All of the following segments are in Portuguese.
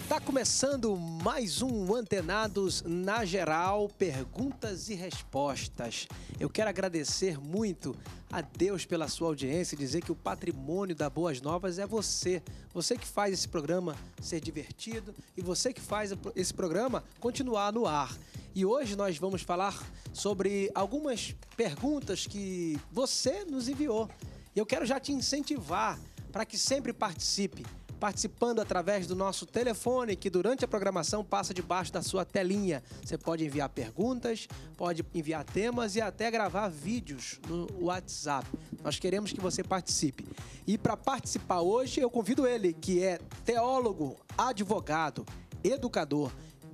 Está começando mais um Antenados na Geral, perguntas e respostas. Eu quero agradecer muito a Deus pela sua audiência e dizer que o patrimônio da Boas Novas é você. Você que faz esse programa ser divertido e você que faz esse programa continuar no ar. E hoje nós vamos falar sobre algumas perguntas que você nos enviou. E eu quero já te incentivar para que sempre participe participando através do nosso telefone, que durante a programação passa debaixo da sua telinha. Você pode enviar perguntas, pode enviar temas e até gravar vídeos no WhatsApp. Nós queremos que você participe. E para participar hoje, eu convido ele, que é teólogo, advogado, educador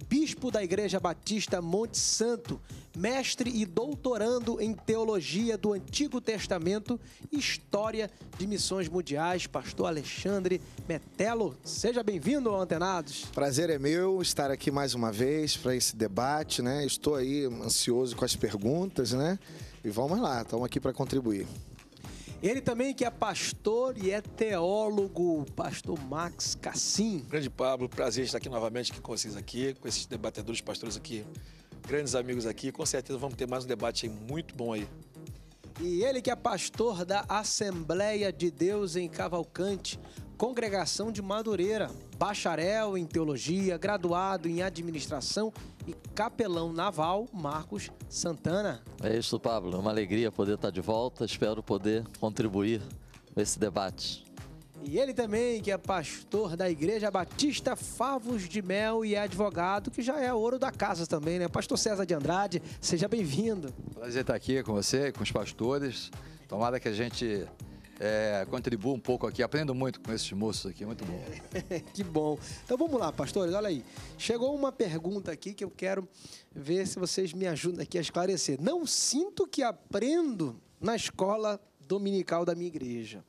bispo da Igreja Batista Monte Santo, mestre e doutorando em teologia do Antigo Testamento e história de missões mundiais, pastor Alexandre Metello, Seja bem-vindo ao Antenados. Prazer é meu estar aqui mais uma vez para esse debate, né? Estou aí ansioso com as perguntas, né? E vamos lá, estamos aqui para contribuir. Ele também que é pastor e é teólogo, pastor Max Cassim. Grande Pablo, prazer estar aqui novamente aqui com vocês aqui, com esses debatedores, pastores aqui, grandes amigos aqui. Com certeza vamos ter mais um debate muito bom aí. E ele que é pastor da Assembleia de Deus em Cavalcante, Congregação de Madureira, bacharel em teologia, graduado em administração e capelão naval Marcos Santana. É isso, Pablo. É uma alegria poder estar de volta. Espero poder contribuir nesse debate. E ele também, que é pastor da Igreja Batista Favos de Mel e é advogado, que já é ouro da casa também, né? Pastor César de Andrade, seja bem-vindo. Prazer estar aqui com você, com os pastores. Tomara que a gente é, contribuo um pouco aqui. Aprendo muito com esses moços aqui, muito bom. que bom. Então vamos lá, pastores, olha aí. Chegou uma pergunta aqui que eu quero ver se vocês me ajudam aqui a esclarecer. Não sinto que aprendo na escola dominical da minha igreja.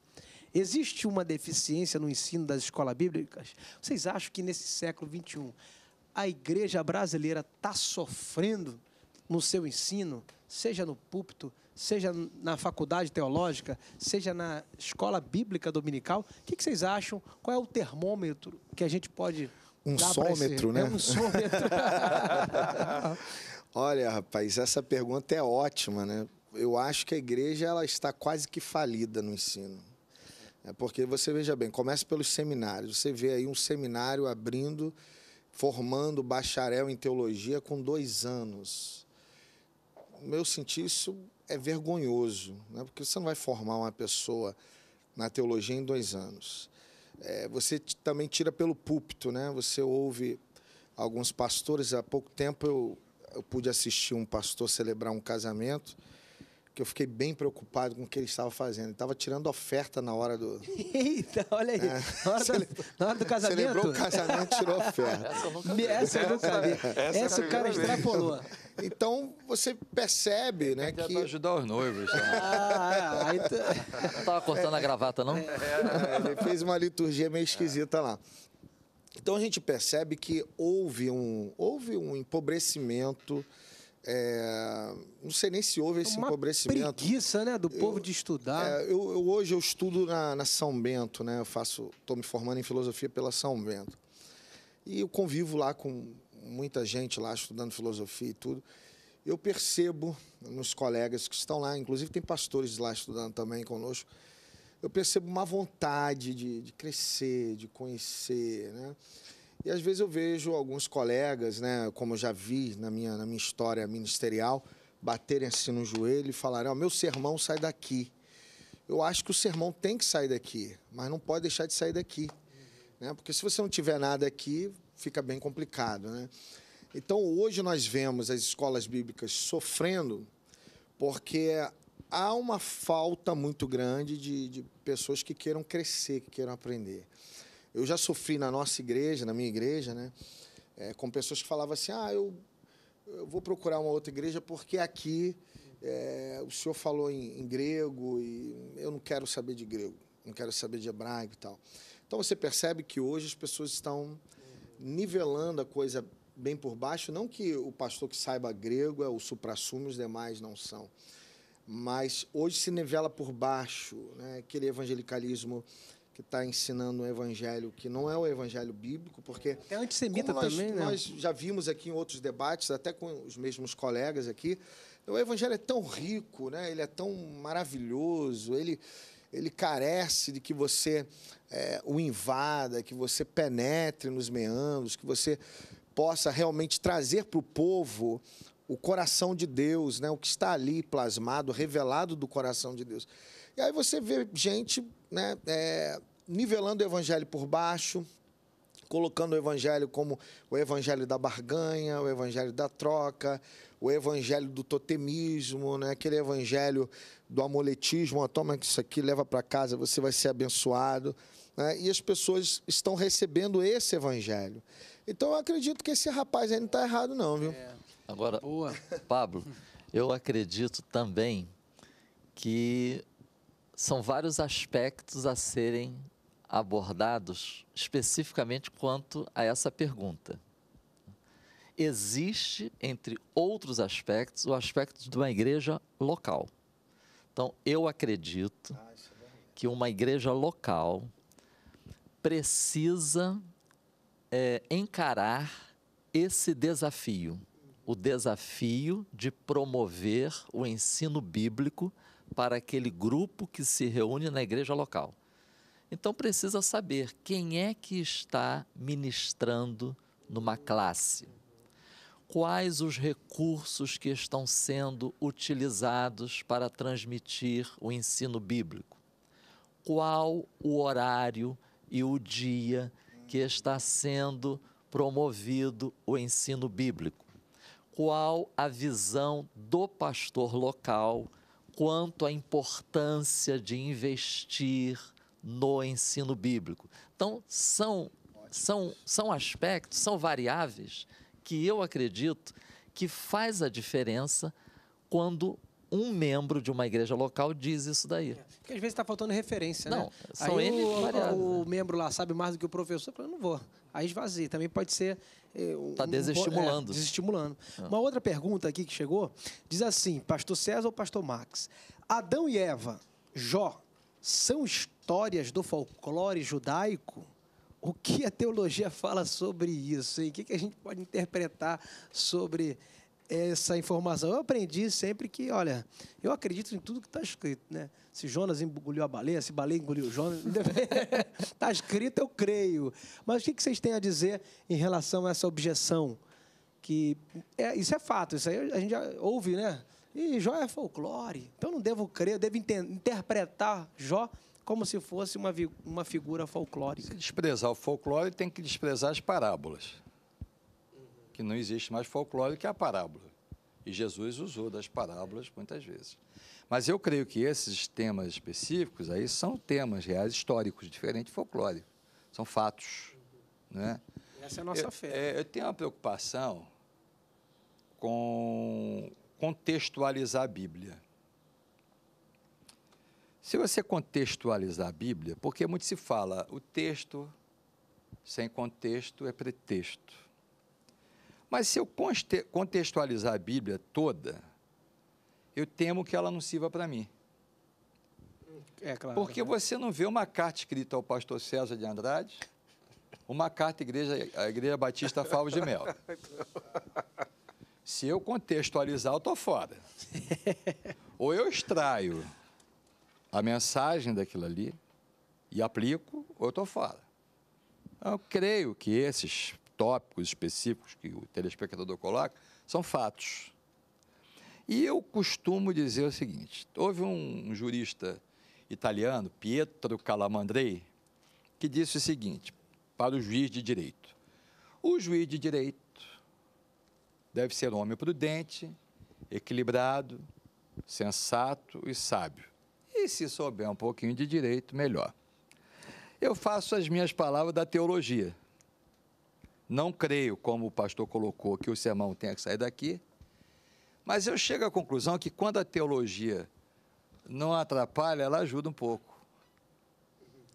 Existe uma deficiência no ensino das escolas bíblicas? Vocês acham que nesse século XXI a igreja brasileira está sofrendo no seu ensino, seja no púlpito, seja na faculdade teológica, seja na escola bíblica dominical. O que, vocês acham? Qual é o termômetro que a gente pode um dar sômetro, né? É um sômetro. Olha, rapaz, essa pergunta é ótima, né? Eu acho que a igreja ela está quase que falida no ensino. É porque você veja bem, começa pelos seminários. Você vê aí um seminário abrindo, formando bacharel em teologia com dois anos meu sentir, isso é vergonhoso, né? porque você não vai formar uma pessoa na teologia em dois anos. É, você também tira pelo púlpito, né? Você ouve alguns pastores. Há pouco tempo eu, eu pude assistir um pastor celebrar um casamento que eu fiquei bem preocupado com o que ele estava fazendo. Ele estava tirando oferta na hora do. Eita, olha aí. É. Na, hora do, na, hora do, casamento. Celebrou o casamento tirou oferta. Essa eu nunca vi. Essa, eu nunca vi. Essa, o cara extrapolou. Então você percebe, né? Que... ajudar os noivos. Né? Ah, aí t... Não estava cortando a gravata, não? É. é, ele fez uma liturgia meio esquisita lá. Então a gente percebe que houve um, houve um empobrecimento é, não sei nem se houve esse Uma empobrecimento. preguiça, né, do povo eu, de estudar. É, eu, eu, hoje eu estudo na, na, São Bento, né? Eu faço, estou me formando em filosofia pela São Bento. E eu convivo lá com muita gente lá estudando filosofia e tudo. Eu percebo nos colegas que estão lá, inclusive tem pastores lá estudando também conosco, eu percebo uma vontade de, de crescer, de conhecer, né? E às vezes eu vejo alguns colegas, né, como eu já vi na minha, na minha história ministerial, baterem assim no joelho e falarem: oh, meu sermão sai daqui. Eu acho que o sermão tem que sair daqui, mas não pode deixar de sair daqui. Né? Porque se você não tiver nada aqui, fica bem complicado. Né? Então hoje nós vemos as escolas bíblicas sofrendo porque há uma falta muito grande de, de pessoas que queiram crescer, que queiram aprender. Eu já sofri na nossa igreja, na minha igreja, né? É, com pessoas que falavam assim: ah, eu, eu vou procurar uma outra igreja porque aqui é, o senhor falou em, em, grego e eu não quero saber de grego, não quero saber de hebraico e tal. Então você percebe que hoje as pessoas estão nivelando a coisa bem por baixo. Não que o pastor que saiba grego é o supra-sumo, os demais não são. Mas hoje se nivela por baixo né? aquele evangelicalismo que está ensinando um evangelho que não é o evangelho bíblico, porque. É antissemita nós, também, né? Nós já vimos aqui em outros debates, até com os mesmos colegas aqui, o evangelho é tão rico, né? ele é tão maravilhoso, ele, ele carece de que você é, o invada, que você penetre nos meandros, que você possa realmente trazer para o povo o coração de Deus, né? o que está ali plasmado, revelado do coração de Deus. E aí você vê gente né, é, nivelando o evangelho por baixo, colocando o evangelho como o evangelho da barganha, o evangelho da troca, o evangelho do totemismo, né? aquele evangelho do amoletismo ó, ah, toma isso aqui, leva para casa, você vai ser abençoado. Né? E as pessoas estão recebendo esse evangelho. Então eu acredito que esse rapaz aí não está errado, não, viu? É. Agora, Boa. Pablo, eu acredito também que são vários aspectos a serem abordados especificamente quanto a essa pergunta. Existe, entre outros aspectos, o aspecto de uma igreja local. Então, eu acredito ah, é que uma igreja local precisa é, encarar esse desafio o desafio de promover o ensino bíblico para aquele grupo que se reúne na igreja local. Então precisa saber quem é que está ministrando numa classe. Quais os recursos que estão sendo utilizados para transmitir o ensino bíblico? Qual o horário e o dia que está sendo promovido o ensino bíblico? Qual a visão do pastor local quanto à importância de investir no ensino bíblico. Então, são, são, são aspectos, são variáveis que eu acredito que faz a diferença quando um membro de uma igreja local diz isso daí. É, porque às vezes está faltando referência, não, né? São Aí o, o, né? membro lá sabe mais do que o professor, eu não vou. Aí esvazia. Também pode ser... Está eh, um, desestimulando. É, desestimulando. Ah. Uma outra pergunta aqui que chegou, diz assim, pastor César ou pastor Max, Adão e Eva, Jó, são histórias do folclore judaico? O que a teologia fala sobre isso? E o que, que a gente pode interpretar sobre essa informação. Eu aprendi sempre que, olha, eu acredito em tudo que está escrito, né? Se Jonas engoliu a baleia, se baleia engoliu Jonas, está escrito, eu creio. Mas o que vocês têm a dizer em relação a essa objeção? Que é, isso é fato, isso aí a gente já ouve, né? E Jó é folclore. Então eu não devo crer, eu devo interpretar Jó como se fosse uma, uma figura folclórica. Se desprezar o folclore, tem que desprezar as parábolas que não existe mais folclore, que é a parábola. E Jesus usou das parábolas muitas vezes. Mas eu creio que esses temas específicos aí são temas reais históricos, diferente de folclore. São fatos. Né? Essa é a nossa eu, fé. É, eu tenho uma preocupação com contextualizar a Bíblia. Se você contextualizar a Bíblia, porque muito se fala, o texto sem contexto é pretexto. Mas se eu contextualizar a Bíblia toda, eu temo que ela não sirva para mim. É claro. Porque você não vê uma carta escrita ao pastor César de Andrade, uma carta à Igreja, à igreja Batista Favo de Mel. Se eu contextualizar, eu estou fora. Ou eu extraio a mensagem daquilo ali e aplico, ou eu estou fora. Eu creio que esses tópicos específicos que o telespectador coloca, são fatos. E eu costumo dizer o seguinte: houve um jurista italiano, Pietro Calamandrei, que disse o seguinte para o juiz de direito: o juiz de direito deve ser um homem prudente, equilibrado, sensato e sábio. E se souber um pouquinho de direito, melhor. Eu faço as minhas palavras da teologia. Não creio, como o pastor colocou, que o sermão tenha que sair daqui, mas eu chego à conclusão que quando a teologia não atrapalha, ela ajuda um pouco.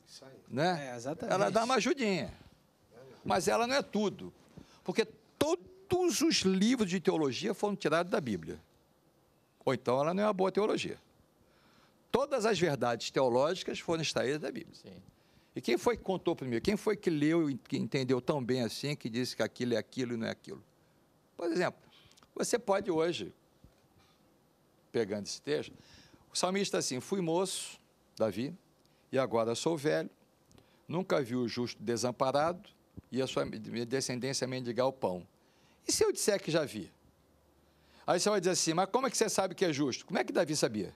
Isso aí. Né? É, exatamente. Ela dá uma ajudinha. Mas ela não é tudo. Porque todos os livros de teologia foram tirados da Bíblia. Ou então ela não é uma boa teologia. Todas as verdades teológicas foram extraídas da Bíblia. Sim. E quem foi que contou primeiro? Quem foi que leu e que entendeu tão bem assim, que disse que aquilo é aquilo e não é aquilo? Por exemplo, você pode hoje, pegando esse texto, o salmista assim, fui moço, Davi, e agora sou velho, nunca vi o justo desamparado e a sua descendência mendigar o pão. E se eu disser que já vi? Aí você vai dizer assim, mas como é que você sabe que é justo? Como é que Davi sabia?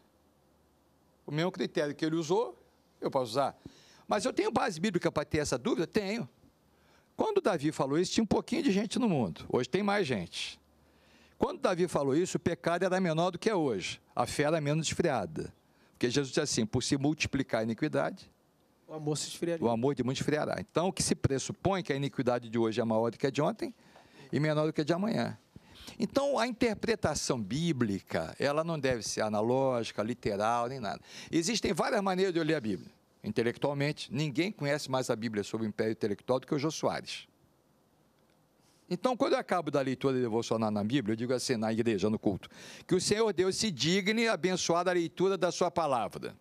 O mesmo critério que ele usou, eu posso usar. Mas eu tenho base bíblica para ter essa dúvida? Tenho. Quando Davi falou isso, tinha um pouquinho de gente no mundo. Hoje tem mais gente. Quando Davi falou isso, o pecado era menor do que é hoje. A fé era menos esfriada. Porque Jesus disse assim: por se multiplicar a iniquidade, o amor se esfriaria. O amor de muito esfriará. Então, o que se pressupõe que a iniquidade de hoje é maior do que a de ontem e menor do que a de amanhã. Então, a interpretação bíblica, ela não deve ser analógica, literal, nem nada. Existem várias maneiras de olhar a Bíblia intelectualmente. Ninguém conhece mais a Bíblia sobre o império intelectual do que o Jô Soares. Então, quando eu acabo da leitura devocional na Bíblia, eu digo assim, na igreja, no culto, que o Senhor Deus se digne abençoar a leitura da sua palavra.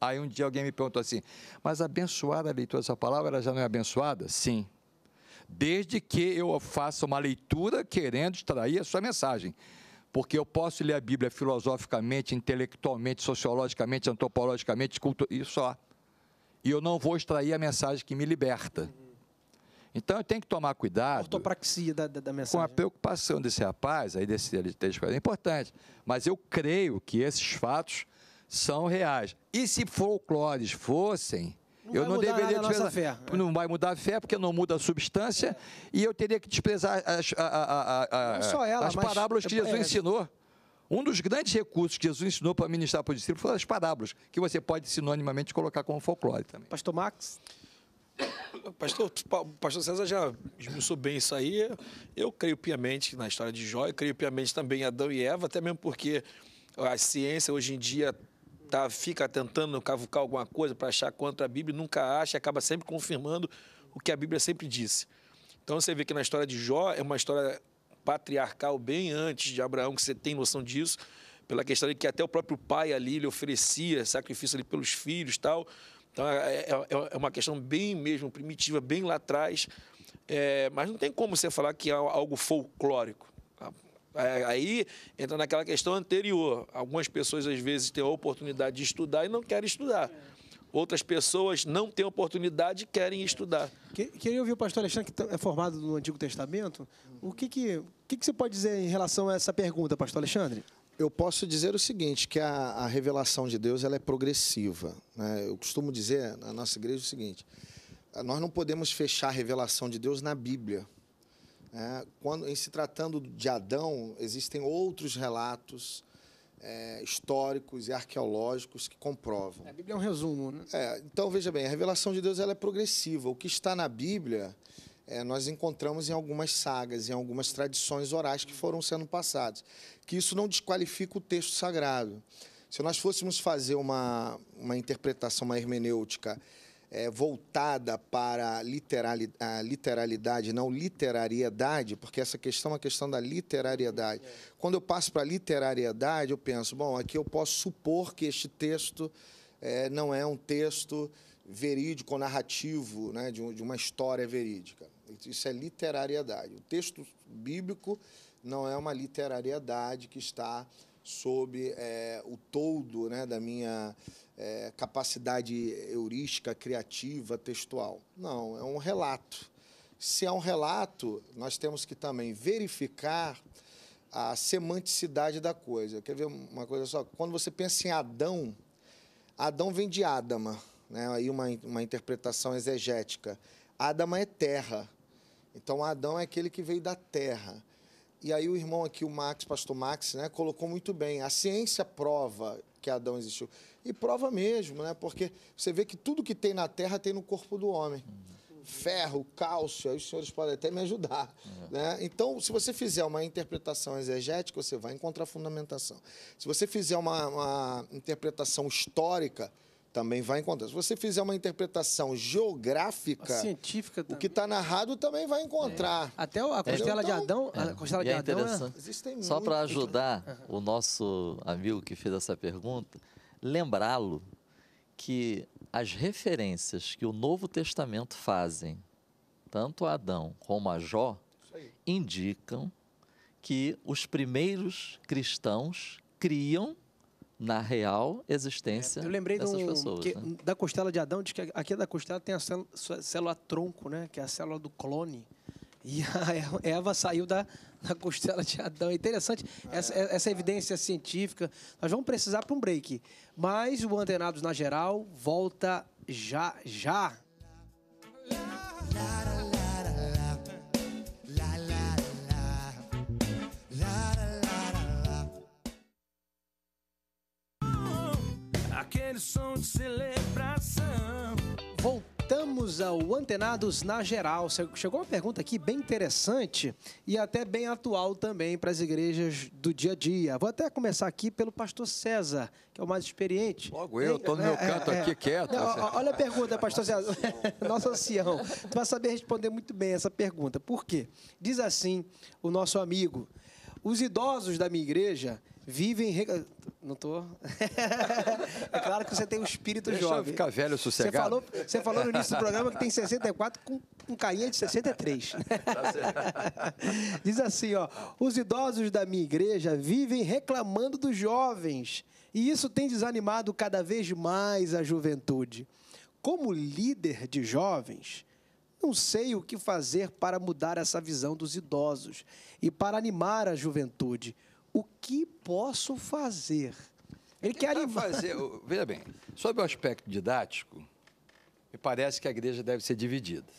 Aí um dia alguém me perguntou assim, mas abençoar a leitura da sua palavra, ela já não é abençoada? Sim. Desde que eu faça uma leitura querendo extrair a sua mensagem porque eu posso ler a Bíblia filosoficamente, intelectualmente, sociologicamente, antropologicamente, culto, isso só. E eu não vou extrair a mensagem que me liberta. Então eu tenho que tomar cuidado. A ortopraxia da, da, da, mensagem. Com a preocupação desse rapaz, aí desse LTS, é importante. Mas eu creio que esses fatos são reais. E se folclores fossem, não eu não deveria desprezar. Fé. Não vai mudar a fé, porque não muda a substância, é. e eu teria que desprezar as, a, a, a, ela, as parábolas que é, Jesus é. ensinou. Um dos grandes recursos que Jesus ensinou para ministrar para o discípulo foram as parábolas, que você pode sinonimamente colocar como folclore também. Pastor Max? Pastor, pastor César já esmiuçou bem isso aí. Eu creio piamente na história de Jó, eu creio piamente também em Adão e Eva, até mesmo porque a ciência hoje em dia tá, fica tentando cavucar alguma coisa para achar contra a Bíblia, nunca acha, acaba sempre confirmando o que a Bíblia sempre disse. Então você vê que na história de Jó é uma história patriarcal bem antes de Abraão, que você tem noção disso, pela questão de que até o próprio pai ali ele oferecia sacrifício ali pelos filhos tal. Então é é, é, é, é uma questão bem mesmo primitiva, bem lá atrás. É, mas não tem como você falar que é algo folclórico. É, aí entra naquela questão anterior. Algumas pessoas, às vezes, têm a oportunidade de estudar e não querem estudar. Outras pessoas não têm oportunidade e querem estudar. Queria ouvir o pastor Alexandre, que tá, é formado no Antigo Testamento. O que, que, o que, que você pode dizer em relação a essa pergunta, pastor Alexandre? Eu posso dizer o seguinte, que a, a revelação de Deus ela é progressiva. Né? Eu costumo dizer na nossa igreja o seguinte, nós não podemos fechar a revelação de Deus na Bíblia. Né? quando, em se tratando de Adão, existem outros relatos é, históricos e arqueológicos que comprovam. A Bíblia é um resumo, né? É, então, veja bem, a revelação de Deus ela é progressiva. O que está na Bíblia, é, nós encontramos em algumas sagas, em algumas tradições orais que foram sendo passadas. Que isso não desqualifica o texto sagrado. Se nós fôssemos fazer uma, uma interpretação, uma hermenêutica é, voltada para a literalidade, a literalidade, não literariedade, porque essa questão é uma questão da literariedade. Quando eu passo para a literariedade, eu penso, bom, aqui eu posso supor que este texto é, não é um texto verídico, narrativo, né, de, um, de uma história verídica. Isso é literariedade. O texto bíblico não é uma literariedade que está sob é, o todo né, da minha é, capacidade heurística, criativa, textual. Não, é um relato. Se é um relato, nós temos que também verificar a semanticidade da coisa. Quer ver uma coisa só? Quando você pensa em Adão, Adão vem de Adama, né? aí uma, uma interpretação exegética. Adama é terra. Então, Adão é aquele que veio da terra. E aí o irmão aqui, o Max, pastor Max, né, colocou muito bem. A ciência prova que Adão existiu. E prova mesmo, né? Porque você vê que tudo que tem na terra tem no corpo do homem. Ferro, cálcio, aí os senhores podem até me ajudar. Uhum. Né? Então, se você fizer uma interpretação exegética, você vai encontrar fundamentação. Se você fizer uma, uma interpretação histórica, também vai encontrar. Se você fizer uma interpretação geográfica, a científica o que está narrado também vai encontrar. É. Até a costela de então, Adão, é. a costela de é Adão, é... existem Só para ajudar uhum. o nosso amigo que fez essa pergunta, lembrá-lo que as referências que o Novo Testamento fazem, tanto a Adão como a Jó, indicam que os primeiros cristãos criam na real existência é, eu lembrei dessas de um, pessoas. Que, né? Da costela de Adão, diz que aqui é da costela tem a célula, célula tronco, né? que é a célula do clone e a Eva saiu da, da costela de Adão. É interessante essa, ah, é. essa evidência científica. Nós vamos precisar para um break. Mas o Antenados na Geral volta já, já. Aquele som de celebração Voltamos ao Antenados na Geral. Chegou uma pergunta aqui bem interessante e até bem atual também para as igrejas do dia a dia. Vou até começar aqui pelo pastor César, que é o mais experiente. Logo eu, estou no meu canto é, é, aqui é. quieto. Não, olha a pergunta, pastor César, nosso ancião. Tu vai saber responder muito bem essa pergunta. Por quê? Diz assim o nosso amigo: os idosos da minha igreja vivem. Não tô. é claro que você tem um espírito Deixa jovem. Eu ficar velho sossegado. Você falou, você falou no início do programa que tem 64 com, com carinha de 63. Tá Diz assim, ó: "Os idosos da minha igreja vivem reclamando dos jovens, e isso tem desanimado cada vez mais a juventude. Como líder de jovens, não sei o que fazer para mudar essa visão dos idosos e para animar a juventude." o que posso fazer? Ele quer tá fazer. Veja bem, sob o aspecto didático, me parece que a igreja deve ser dividida.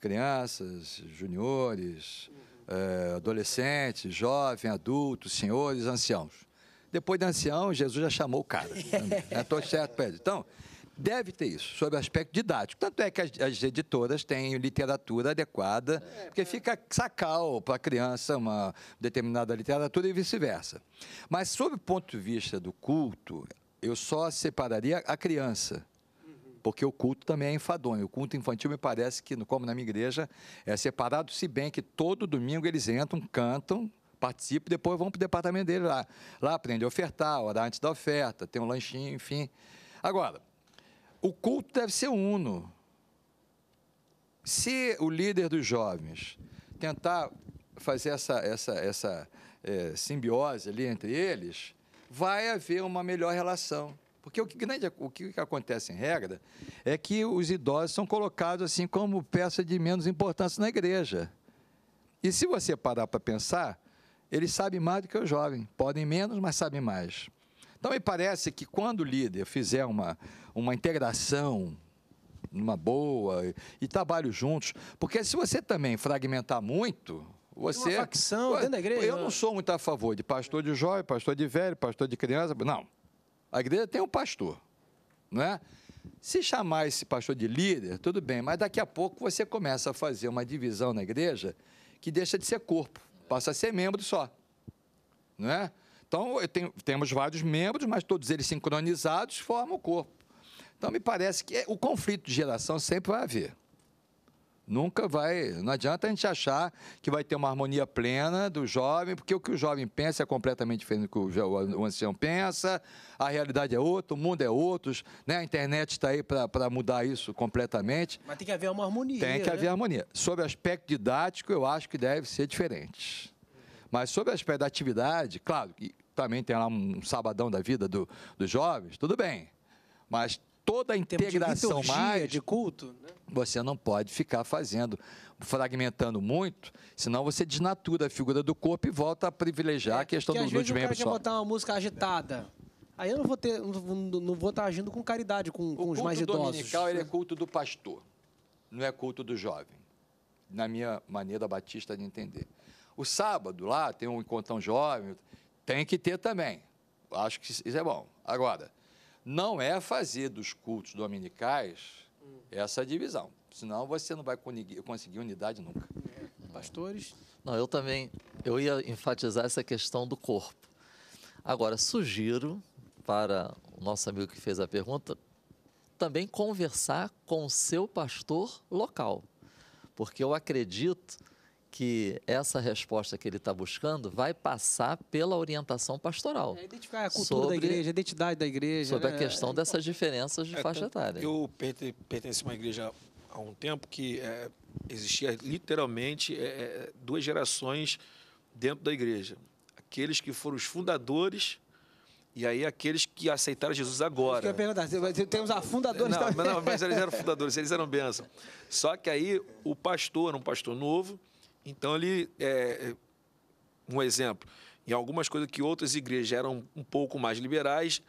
Crianças, juniores, eh, adolescentes, jovens, adultos, senhores, anciãos. Depois de ancião, Jesus já chamou o cara. Estou né? certo, Pedro. Então, deve ter isso, sob o aspecto didático. Tanto é que as, as editoras têm literatura adequada, é, é. porque fica sacal para a criança uma determinada literatura e vice-versa. Mas, sob o ponto de vista do culto, eu só separaria a criança. Uhum. Porque o culto também é enfadonho. O culto infantil me parece que, como na minha igreja, é separado, se bem que todo domingo eles entram, cantam, participam, depois vão para o departamento dele lá. Lá aprende a ofertar, orar antes da oferta, tem um lanchinho, enfim. Agora, o culto deve ser uno. Se o líder dos jovens tentar fazer essa, essa, essa é, simbiose ali entre eles, vai haver uma melhor relação. Porque o que, grande, o que acontece em regra é que os idosos são colocados assim como peça de menos importância na igreja. E se você parar para pensar, eles sabem mais do que o jovem. Podem menos, mas sabem mais. Então, me parece que quando o líder fizer uma, uma integração numa boa e trabalho juntos. Porque se você também fragmentar muito, você. Uma facção dentro da igreja. Eu né? não sou muito a favor de pastor de jovem, pastor de velho, pastor de criança. Não. A igreja tem um pastor, não é? Se chamar esse pastor de líder, tudo bem, mas daqui a pouco você começa a fazer uma divisão na igreja que deixa de ser corpo, passa a ser membro só. Não é? Então, tenho, temos vários membros, mas todos eles sincronizados formam o corpo. Então, me parece que é, o conflito de geração sempre vai haver. Nunca vai. Não adianta a gente achar que vai ter uma harmonia plena do jovem, porque o que o jovem pensa é completamente diferente do que o, ancião pensa, a realidade é outra, o mundo é outro, né? a internet está aí para mudar isso completamente. Mas tem que haver uma harmonia. Tem que né? haver harmonia. Sobre o aspecto didático, eu acho que deve ser diferente. Mas sobre o aspecto da atividade, claro, que também tem lá um sabadão da vida do, dos jovens, tudo bem. Mas toda a integração mais. de culto. Né? Você não pode ficar fazendo, fragmentando muito, senão você desnatura a figura do corpo e volta a privilegiar é, a questão do número de membros só. botar uma música agitada. Aí eu não vou ter, não vou estar agindo com caridade com, com os mais idosos. O culto dominical é né? culto do pastor, não é culto do jovem, na minha maneira batista de entender. O sábado lá tem um encontrão jovem, tem que ter também. Acho que isso é bom. Agora, não é fazer dos cultos dominicais essa divisão, senão você não vai conseguir unidade nunca. Pastores? Não, eu também, eu ia enfatizar essa questão do corpo. Agora, sugiro para o nosso amigo que fez a pergunta também conversar com o seu pastor local, porque eu acredito que essa resposta que ele está buscando vai passar pela orientação pastoral. É, identificar a cultura sobre, da igreja, a identidade da igreja. Sobre né? a questão então, dessas diferenças de é, faixa etária. Eu pertenço a uma igreja há um tempo que é, existia literalmente é, é, duas gerações dentro da igreja. Aqueles que foram os fundadores e aí aqueles que aceitaram Jesus agora. Eu perguntar, temos a fundadores não, também. Não, mas eles eram fundadores, eles eram bênção. Só que aí o pastor era um pastor novo então ele é, é, um exemplo, em algumas coisas que outras igrejas eram um pouco mais liberais,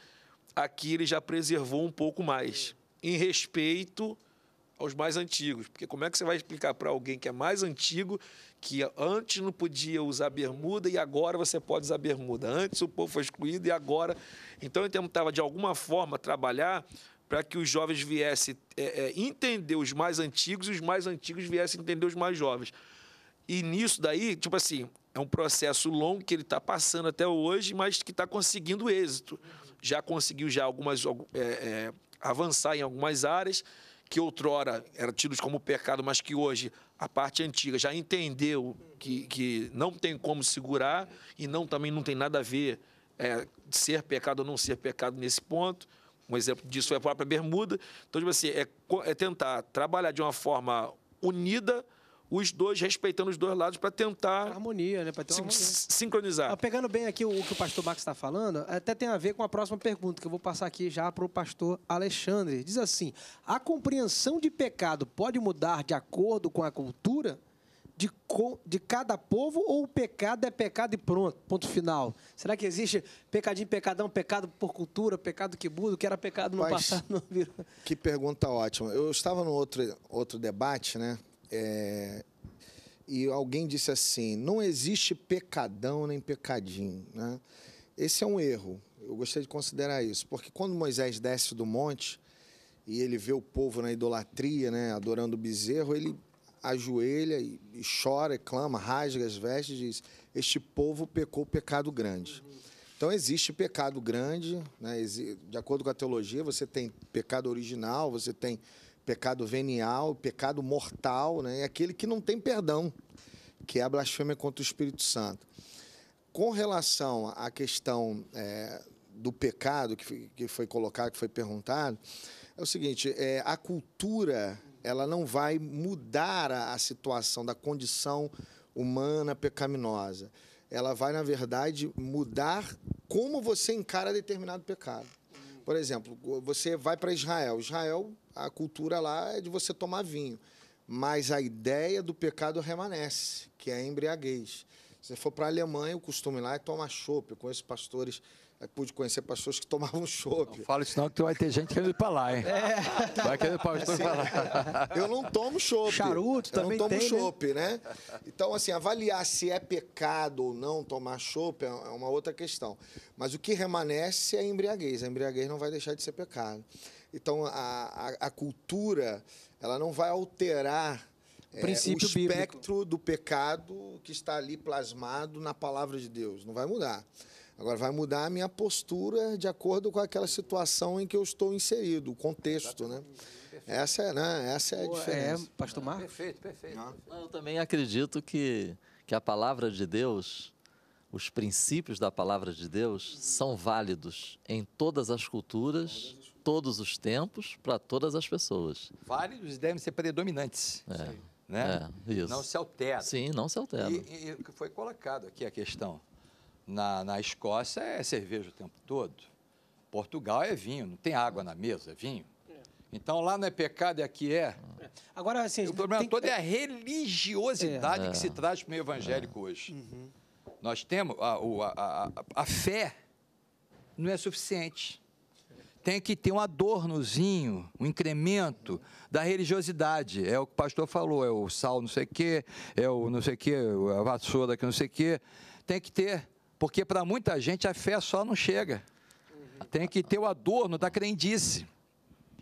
aqui ele já preservou um pouco mais, em respeito aos mais antigos. Porque como é que você vai explicar para alguém que é mais antigo que antes não podia usar bermuda e agora você pode usar bermuda? Antes o povo foi excluído e agora. Então ele tentava, de alguma forma, trabalhar para que os jovens viessem é, é, entender os mais antigos e os mais antigos viessem entender os mais jovens. E nisso daí, tipo assim, é um processo longo que ele está passando até hoje, mas que está conseguindo êxito. Já conseguiu já algumas é, é, avançar em algumas áreas que outrora eram tidos como pecado, mas que hoje a parte antiga já entendeu que, que não tem como segurar e não também não tem nada a ver é, ser pecado ou não ser pecado nesse ponto. Um exemplo disso é a própria bermuda. Então, tipo assim, é, é tentar trabalhar de uma forma unida os dois respeitando os dois lados para tentar. Harmonia, né? Para ter uma sin sincronizar. Ah, pegando bem aqui o, o que o pastor Max está falando, até tem a ver com a próxima pergunta, que eu vou passar aqui já para o pastor Alexandre. Diz assim: a compreensão de pecado pode mudar de acordo com a cultura? De, de, cada povo ou o pecado é pecado e pronto, ponto final? Será que existe pecadinho, pecadão, pecado por cultura, pecado que muda, que era pecado no Mas, passado? Não virou? Que pergunta ótima. Eu estava no outro, outro debate, né? É, e alguém disse assim: não existe pecadão nem pecadinho. Né? Esse é um erro. Eu gostaria de considerar isso, porque quando Moisés desce do monte e ele vê o povo na idolatria, né, adorando o bezerro, ele ajoelha e, e chora, e clama, rasga as vestes e diz: Este povo pecou pecado grande. Então existe pecado grande, né? de acordo com a teologia, você tem pecado original, você tem pecado venial, pecado mortal, né? é aquele que não tem perdão, que é a blasfêmia contra o Espírito Santo. Com relação à questão é, do pecado que foi, colocado, que foi perguntado, é o seguinte: é, a cultura ela não vai mudar a situação da condição humana pecaminosa. Ela vai, na verdade, mudar como você encara determinado pecado. Por exemplo, você vai para Israel. Israel a cultura lá é de você tomar vinho. Mas a ideia do pecado remanesce, que é a embriaguez. Se for para a Alemanha, o costume lá é tomar chope. Eu conheço pastores, pude conhecer pastores que tomavam Não Fala isso não, que vai ter gente querendo ir para lá, hein? É. Vai querer pastor assim, lá. É. Eu não tomo chope. Charuto eu também Eu não tomo chope, né? né? Então, assim, avaliar se é pecado ou não tomar chope é, é uma outra questão. Mas o que remanesce é a embriaguez. A embriaguez não vai deixar de ser pecado. Então, a, a, a cultura ela não vai alterar é, o espectro bíblico. do pecado que está ali plasmado na palavra de Deus. Não vai mudar. Agora, vai mudar a minha postura de acordo com aquela situação em que eu estou inserido, o contexto, né? Essa é, né? Essa é a é, diferença. É, pastor Marcos? Perfeito, perfeito. Eu também acredito que, que a palavra de Deus, os princípios da palavra de Deus, são válidos em todas as culturas todos os tempos, para todas as pessoas. Válidos devem ser predominantes. É. Né? É, isso. Não se altera. Sim, não se altera. E foi colocado aqui a questão. Na, na Escócia é cerveja o tempo todo. Portugal é vinho, não tem água na mesa, é vinho. É. Então lá não é pecado e aqui é. Agora, assim, o problema tem... todo é a é religiosidade é. que se traz para o meio evangélico é. hoje. Uhum. Nós temos a, a, a, a, fé não é suficiente tem que ter um adornozinho, um incremento da religiosidade. É o que o pastor falou, é o sal não sei o quê, é o não sei o quê, a vassoura que não sei o quê. Tem que ter, porque para muita gente a fé só não chega. Tem que ter o adorno da crendice.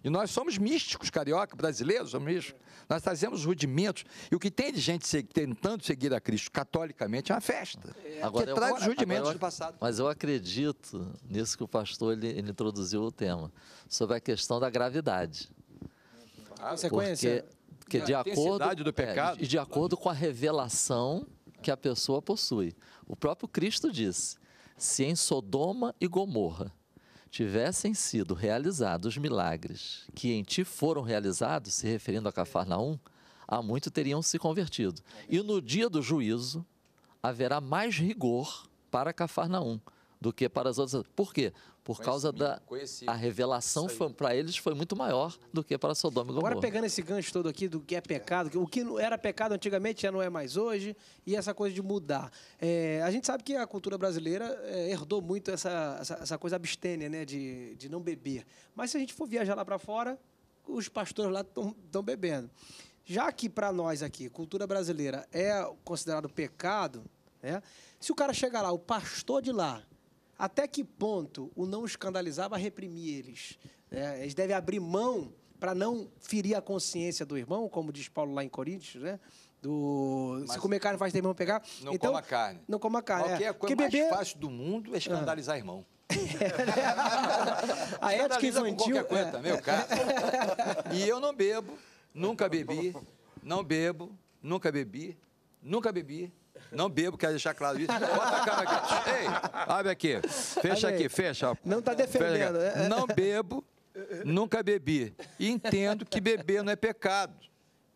E nós somos místicos carioca, brasileiros, somos místicos. Nós trazemos rudimentos. E o que tem de gente se, tentando seguir a Cristo catolicamente é uma festa. É, agora, que eu, traz rudimentos agora, do passado. Mas eu acredito nisso que o pastor ele, ele introduziu o tema, sobre a questão da gravidade. Ah, você porque, de acordo, do é, pecado. É, de acordo com a revelação que a pessoa possui. O próprio Cristo disse: se em Sodoma e Gomorra tivessem sido realizados os milagres que em ti foram realizados, se referindo a Cafarnaum, há muito teriam se convertido. E no dia do juízo haverá mais rigor para Cafarnaum, do que para as outras. Por quê? Por causa da a revelação para eles foi muito maior do que para Sodoma e Gomorra. Agora pegando esse gancho todo aqui do que é pecado, o que era pecado antigamente já não é mais hoje e essa coisa de mudar. É, a gente sabe que a cultura brasileira é, herdou muito essa, essa, essa, coisa abstênia, né, de, de não beber. Mas se a gente for viajar lá para fora, os pastores lá estão bebendo. Já que para nós aqui, cultura brasileira é considerado pecado, né? Se o cara chegar lá, o pastor de lá até que ponto o não escandalizar vai reprimir eles? É, eles devem abrir mão para não ferir a consciência do irmão, como diz Paulo lá em Coríntios, né? Do Mas se comer carne faz teu irmão pegar. Não então, coma carne. Não coma carne. É. Qualquer é. coisa mais beber... fácil do mundo é escandalizar ah. irmão. a ética infantil. Com qualquer coisa, é. meu cara. E eu não bebo, nunca bebi, não bebo, nunca bebi, nunca bebi, não bebo, quero deixar claro isso. Bota a câmera aqui. Ei, abre aqui. Fecha aqui, fecha. Não está defendendo. É, é. Não bebo, nunca bebi. E entendo que beber não é pecado.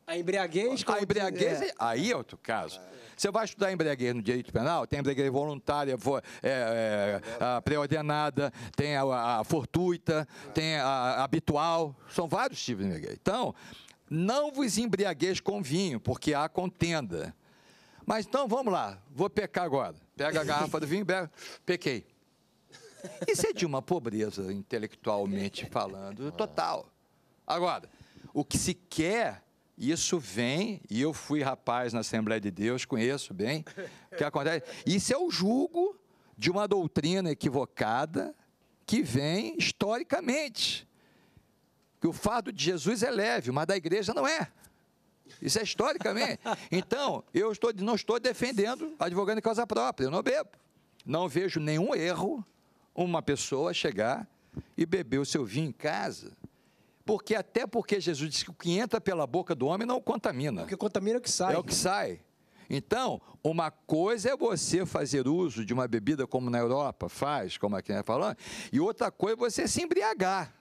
A embriaguez... A embriaguez, é. é. aí é outro caso. Você vai estudar embriaguez no direito penal, tem embriaguez voluntária, é, é, pré-ordenada, tem a, a, fortuita, tem a, a habitual, são vários tipos de embriaguez. Então, não vos embriagueis com vinho, porque há contenda. Mas então vamos lá, vou pecar agora. Pega a garrafa do vinho, pega. pequei. Isso é de uma pobreza intelectualmente falando ah. total. Agora, o que se quer, isso vem, e eu fui rapaz na Assembleia de Deus, conheço bem o que acontece. Isso é o jugo de uma doutrina equivocada que vem historicamente. Que o fardo de Jesus é leve, mas da igreja não é. Isso é historicamente. Então, eu estou, não estou defendendo, advogando em causa própria. Eu não bebo. Não vejo nenhum erro uma pessoa chegar e beber o seu vinho em casa. Porque até porque Jesus disse que o que entra pela boca do homem não contamina. O que contamina é o que sai. É o que sai. Então, uma coisa é você fazer uso de uma bebida como na Europa faz, como aqui nós né, falando, e outra coisa é você se embriagar.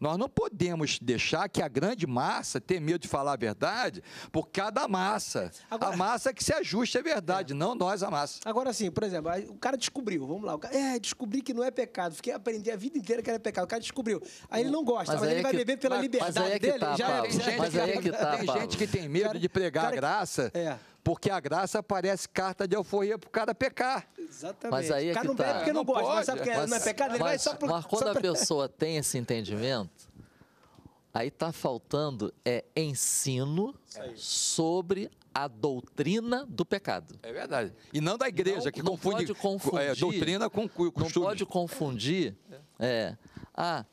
Nós não podemos deixar que a grande massa tenha medo de falar a verdade por cada massa. Agora, a massa é que se ajuste é verdade, é. não nós a massa. Agora sim, por exemplo, o cara descobriu, vamos lá, o cara, é, descobri que não é pecado, fiquei aprendi a vida inteira que era pecado, o cara descobriu. Aí ele não gosta, mas, mas ele é vai que, beber pela mas, liberdade mas é dele, tá, já, mas aí é que tá, Tem gente que tem medo cara, de pregar cara, a graça. É porque a graça parece carta de alforria pro cara pecar. Exatamente. Mas aí é o cara não tá. bebe porque não, não gosta, pode. mas sabe que é? mas, não é pecado, mas, vai só pro... Mas quando pra... a pessoa tem esse entendimento, aí tá faltando é ensino sobre a doutrina do pecado. É verdade. E não da igreja, não, que não confunde pode é, confundir, é, doutrina com costumes. Não pode confundir. É, ah,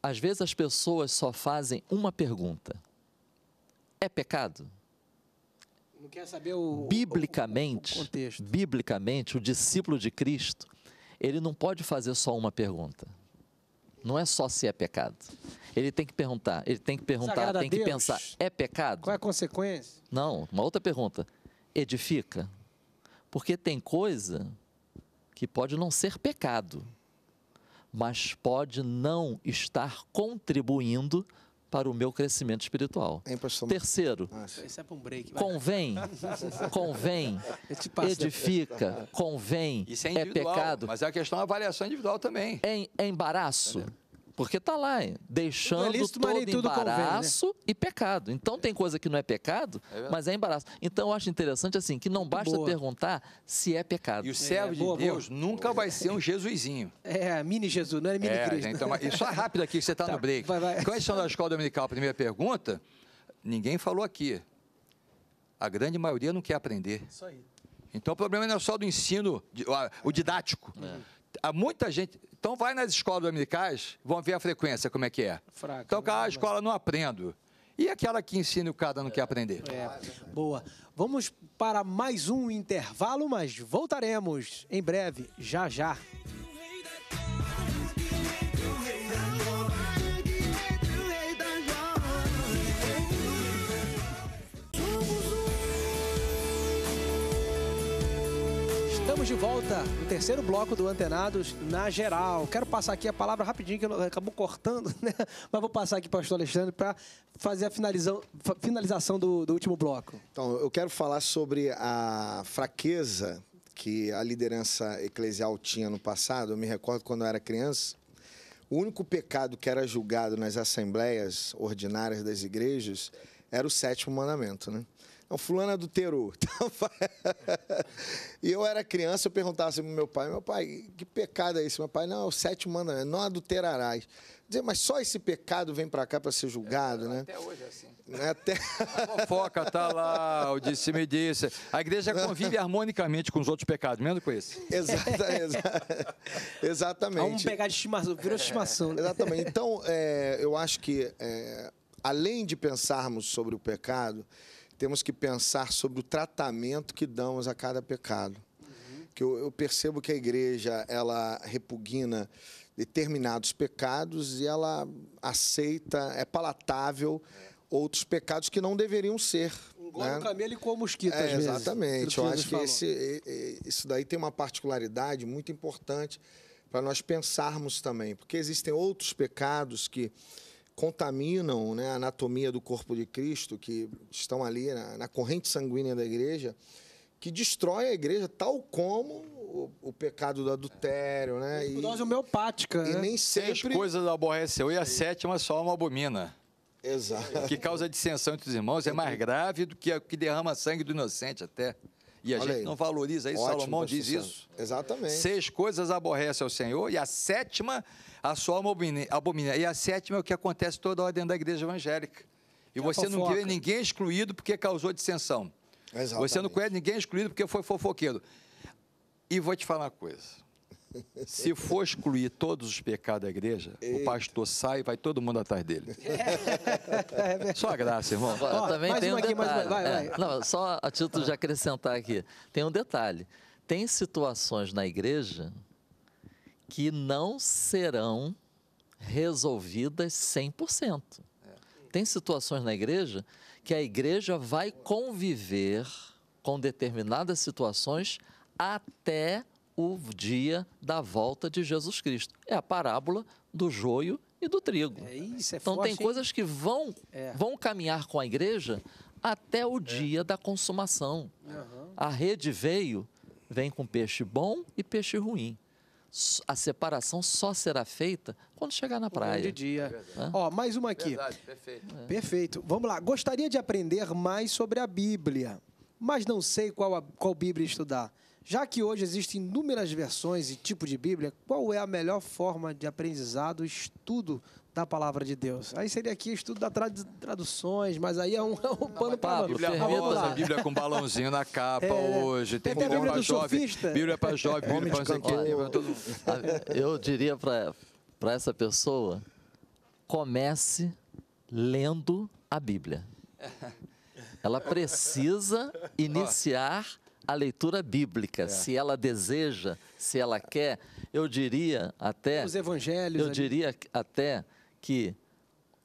às vezes as pessoas só fazem uma pergunta: é pecado? Não quer saber o. Biblicamente, o, o biblicamente, o discípulo de Cristo, ele não pode fazer só uma pergunta. Não é só se é pecado. Ele tem que perguntar, ele tem que perguntar, Sagrada tem que Deus. pensar, é pecado? Qual é a consequência? Não, uma outra pergunta. Edifica? Porque tem coisa que pode não ser pecado, mas pode não estar contribuindo para o meu crescimento espiritual. Hein, Terceiro, ah, é convém, convém, edifica, convém, é, é, pecado. Mas é a questão da é avaliação individual também. Em é embaraço. Porque está lá, hein? deixando é todo marido, embaraço convém, né? e pecado. Então tem coisa que não é pecado, é mas é embaraço. Então eu acho interessante assim, que não basta boa. perguntar se é pecado. E o servo é, boa, de Deus boa. nunca vai ser um Jesuizinho. É, mini Jesus, não é mini é, Cristo. então, e só rápido aqui, que você está tá, no tá, break. Vai, vai. Questão da escola dominical, primeira pergunta, ninguém falou aqui. A grande maioria não quer aprender. Isso aí. Então o problema não é só do ensino, o didático. É há muita gente. Então vai nas escolas dominicais, vão ver a frequência, como é que é. Fraca, então, né? cara, a escola não aprendo. E aquela que ensina o cara não quer aprender. É, é, boa. Vamos para mais um intervalo, mas voltaremos em breve, já já. de volta no terceiro bloco do Antenados na geral. Quero passar aqui a palavra rapidinho, que eu acabou cortando, né? Mas vou passar aqui para o pastor Alexandre para fazer a finalização do, do último bloco. Então, eu quero falar sobre a fraqueza que a liderança eclesial tinha no passado. Eu me recordo quando eu era criança, o único pecado que era julgado nas assembleias ordinárias das igrejas era o sétimo mandamento, né? Não, fulano adulterou. É Teru então, e eu era criança, eu perguntava assim pro meu pai, meu pai, que pecado é esse? Meu pai, não, é o sétimo mandamento, não adulterarás. Dizer, mas só esse pecado vem para cá para ser julgado, é, né? Até hoje é assim. Né? Até... A fofoca tá lá, o disse me disse. A igreja convive harmonicamente com os outros pecados, mesmo com esse. Exata, exa... exatamente. Vamos um de estimação, virou estimação. Né? Exatamente. Então, é, eu acho que, é, além de pensarmos sobre o pecado, temos que pensar sobre o tratamento que damos a cada pecado. Uhum. Que eu, eu percebo que a igreja ela repugna determinados pecados e ela aceita, é palatável outros pecados que não deveriam ser. Engole né? o camelo e com a mosquita, é, Exatamente. Eu acho que esse, isso daí tem uma particularidade muito importante para nós pensarmos também, porque existem outros pecados que contaminam né, a anatomia do corpo de Cristo, que estão ali na, na, corrente sanguínea da igreja, que destrói a igreja, tal como o, o pecado do adultério. Né, e, Dose homeopática. E né? nem sempre... Seis coisas aborreceu e a sétima só uma abomina. Exato. Que causa dissensão entre os irmãos é mais grave do que o que derrama sangue do inocente até. E a Olha gente aí. não valoriza isso. Ótimo, Salomão diz isso. Exatamente. Seis coisas aborrece ao Senhor e a sétima a sua abomina, abomina. E a sétima é o que acontece toda hora dentro da igreja evangélica. E é você não quer ninguém excluído porque causou dissensão. Exatamente. Você não conhece ninguém excluído porque foi fofoqueiro. E vou te falar uma coisa. Se for excluir todos os pecados da igreja, Eita. o pastor sai e vai todo mundo atrás dele. É. é, é só a graça, irmão. também tem um aqui, detalhe. vai. É, não, só a título de acrescentar aqui. Tem um detalhe. Tem situações na igreja que não serão resolvidas 100%. Tem situações na igreja que a igreja vai conviver com determinadas situações até o dia da volta de Jesus Cristo. É a parábola do joio e do trigo. É isso, é então forte, tem coisas que vão, é. vão caminhar com a igreja até o dia da consumação. Uhum. A rede veio, vem com peixe bom e peixe ruim a separação só será feita quando chegar na praia. Um de dia. É Ó, mais uma aqui. Verdade, perfeito. É. Perfeito. Vamos lá. Gostaria de aprender mais sobre a Bíblia, mas não sei qual, a, qual Bíblia estudar. Já que hoje existem inúmeras versões e tipos de Bíblia, qual é a melhor forma de aprendizado, estudo da palavra de Deus. Aí seria aqui estudo da trad traduções, mas aí é um, é um pano para Bíblia rosa, Bíblia com balãozinho na capa é, hoje, tem, tem Bíblia para jovem, Bíblia para jovem, Bíblia para aqui. Ah, eu diria para para essa pessoa, comece lendo a Bíblia. Ela precisa iniciar a leitura bíblica, é. se ela deseja, se ela quer, eu diria até os evangelhos, eu ali. diria até que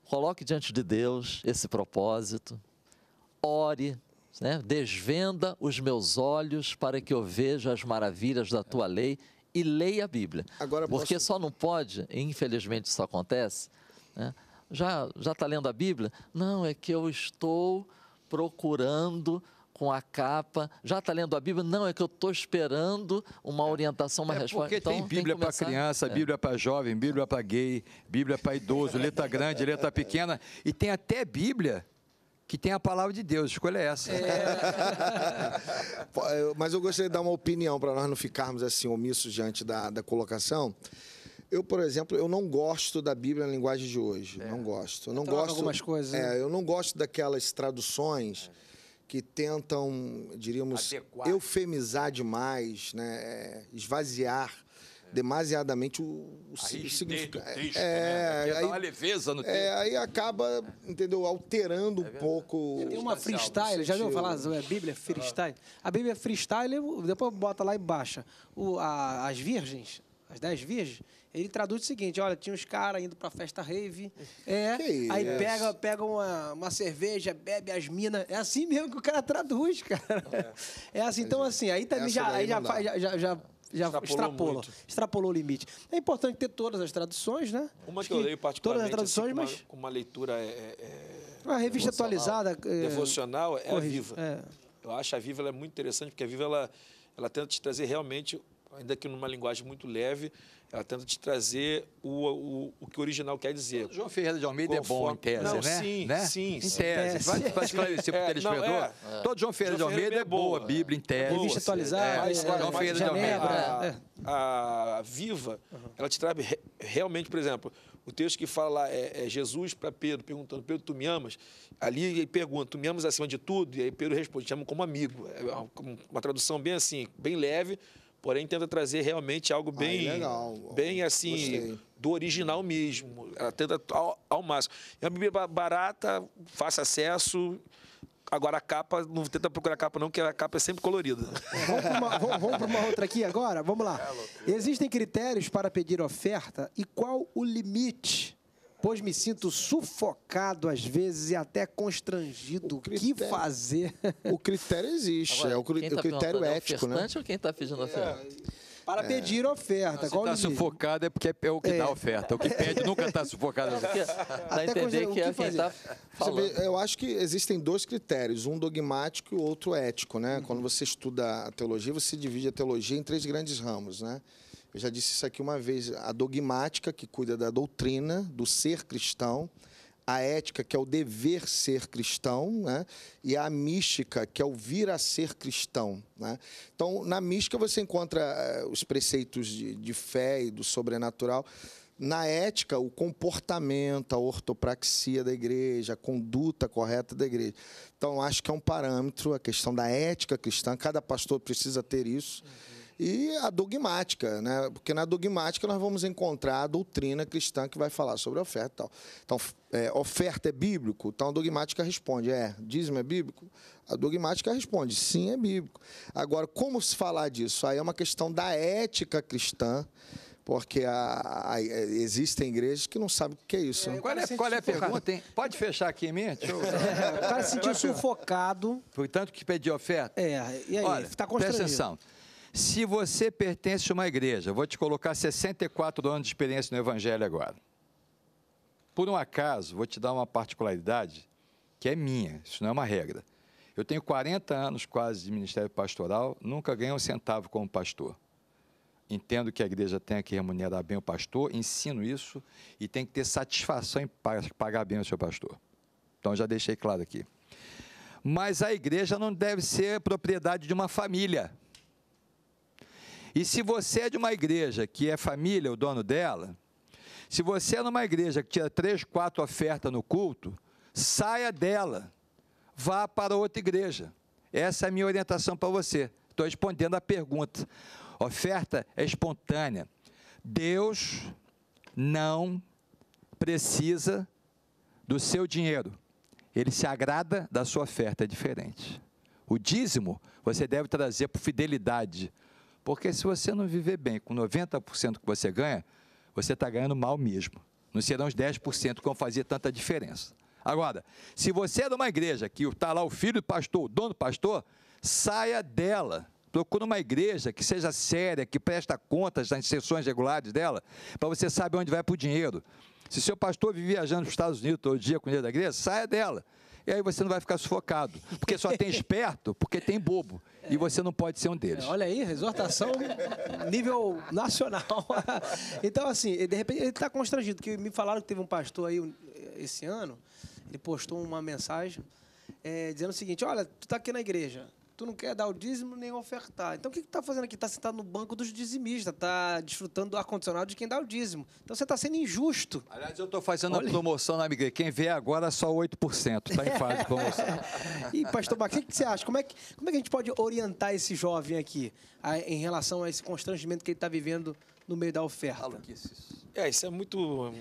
coloque diante de Deus esse propósito, ore, né? desvenda os meus olhos para que eu veja as maravilhas da tua lei e leia a Bíblia. Agora Porque posso... só não pode, infelizmente isso acontece, né? já está lendo a Bíblia? Não, é que eu estou procurando com a capa. Já está lendo a Bíblia? Não, é que eu estou esperando uma é. orientação, uma é resposta. Porque então, tem Bíblia para criança, é. Bíblia para jovem, Bíblia para gay, Bíblia para idoso, letra grande, letra pequena. E tem até Bíblia que tem a palavra de Deus. escolha é essa. É. Mas eu gostaria de dar uma opinião para nós não ficarmos assim omissos diante da, da colocação. Eu, por exemplo, eu não gosto da Bíblia na linguagem de hoje. É. Não gosto. Eu não gosto algumas coisas. É, né? eu não gosto daquelas traduções. É que tentam, diríamos, Adequar. eufemizar demais, né? É, esvaziar é. demasiadamente o, o significado. É, né? É, aí, uma leveza no é, aí acaba, entendeu, alterando é um pouco. Tem uma freestyle, já viu falar a Bíblia ah. freestyle? A Bíblia freestyle, depois bota lá embaixo. O, a, as virgens, as dez virgens, ele traduz o seguinte: olha, tinha uns caras indo pra festa rave. É. aí pega, pega uma, uma cerveja, bebe as minas. É assim mesmo que o cara traduz, cara. É, é assim. Então, assim, aí também já, aí já, já, já, já já extrapolou, extrapolou o limite. É importante ter todas as traduções, né? Uma Acho que eu leio particularmente todas as assim, traduções, assim, mas... com, uma, leitura é, é, é uma revista atualizada é, devocional é, é a Viva. É. Eu acho a Viva é muito interessante porque a Viva ela, ela tenta te trazer realmente ainda que numa linguagem muito leve ela tenta te trazer o, o, o que o original quer dizer. Então, João Ferreira de Almeida é Conforme... é bom em tese, não, né? Sim, né? sim. Em tese. Vai, esclarecer para o é, telespectador. É. Todo João Ferreira João de Almeida é, é boa, Bíblia em tese. É revista atualizada. É, João Ferreira de Almeida. Né? A, a Viva, uhum. ela te traz re, realmente, por exemplo, o texto que fala lá é, é Jesus para Pedro, perguntando, Pedro, tu me amas? Ali ele pergunta, tu me amas acima de tudo? E aí Pedro responde, te amo como amigo. É uma, uma tradução bem assim, bem leve, porém tenta trazer realmente algo bem, Ai, bem assim, Gostei. do original mesmo. Ela tenta ao, ao máximo. É uma bebida barata, fácil acesso. Agora a capa, não tenta procurar a capa não, que a capa é sempre colorida. É, vamos para uma, uma, outra aqui agora? Vamos lá. É Existem critérios para pedir oferta e qual o limite pois me sinto sufocado às vezes e até constrangido. O critério, que fazer? O critério existe, Agora, é o, cri, tá o critério ético, é o né? ou quem está pedindo é, oferta? É. Para é. pedir oferta. se está sufocado é porque é o que é. dá oferta. É o que pede nunca está sufocado. Dá entender que, é quem está eu acho que existem dois critérios, um dogmático e o outro ético. Né? Uhum. Quando você estuda a teologia, você divide a teologia em três grandes ramos. Né? Eu já disse isso aqui uma vez: a dogmática, que cuida da doutrina, do ser cristão, a ética, que é o dever ser cristão, né? e a mística, que é o vir a ser cristão. Né? Então, na mística, você encontra eh, os preceitos de, de fé e do sobrenatural. Na ética, o comportamento, a ortopraxia da igreja, a conduta correta da igreja. Então, acho que é um parâmetro, a questão da ética cristã. Cada pastor precisa ter isso. Uhum e a dogmática, né? Porque na dogmática nós vamos encontrar a doutrina cristã que vai falar sobre a oferta e tal. Então, é, oferta é bíblico? Então a dogmática responde, é. Dízimo é bíblico? A dogmática responde, sim, é bíblico. Agora, como se falar disso? Aí é uma questão da ética cristã, porque a, a, é, existem igrejas que não sabem o que é isso. É, qual, é, qual é a pergunta, hein? Pode fechar aqui em mim? Eu... o cara se sentiu sufocado. Foi tanto que pediu oferta? É, e aí? Olha, tá presta atenção. Se você pertence a uma igreja, vou te colocar 64 anos de experiência no Evangelho agora. Por um acaso, vou te dar uma particularidade que é minha, isso não é uma regra. Eu tenho 40 anos quase de ministério pastoral, nunca ganhei um centavo como pastor. Entendo que a igreja tem que remunerar bem o pastor, ensino isso e tem que ter satisfação em pagar bem o seu pastor. Então já deixei claro aqui. Mas a igreja não deve ser propriedade de uma família. E se você é de uma igreja que é família, o dono dela, se você é numa igreja que tira três, quatro ofertas no culto, saia dela, vá para outra igreja. Essa é a minha orientação para você. Estou respondendo a pergunta. Oferta é espontânea. Deus não precisa do seu dinheiro. Ele se agrada da sua oferta, é diferente. O dízimo você deve trazer por fidelidade, porque se você não viver bem com 90% que você ganha, você está ganhando mal mesmo. Não serão os 10% que vão fazer tanta diferença. Agora, se você é de uma igreja que está lá o filho do pastor, o dono do pastor, saia dela. Procure uma igreja que seja séria, que presta contas das sessões regulares dela, para você saber onde vai para o dinheiro. Se seu pastor vive viajando para os Estados Unidos todo dia com o dinheiro da igreja, saia dela. E aí você não vai ficar sufocado. Porque só tem esperto, porque tem bobo. É. E você não pode ser um deles. É, olha aí, exortação nível nacional. então, assim, de repente ele está constrangido. que me falaram que teve um pastor aí esse ano, ele postou uma mensagem é, dizendo o seguinte: Olha, tu está aqui na igreja tu não quer dar o dízimo nem ofertar. Então o que, que tu tá fazendo aqui? Tá sentado no banco dos dizimistas, tá desfrutando do ar-condicionado de quem dá o dízimo. Então você tá sendo injusto. Aliás, eu tô fazendo Olha. a promoção na amiga. Quem vê agora é só 8%. Tá em fase de promoção. e, pastor Max, o que, que, você acha? Como é que, como é que a gente pode orientar esse jovem aqui a, em relação a esse constrangimento que ele está vivendo no meio da oferta? Fala que isso. É, isso é muito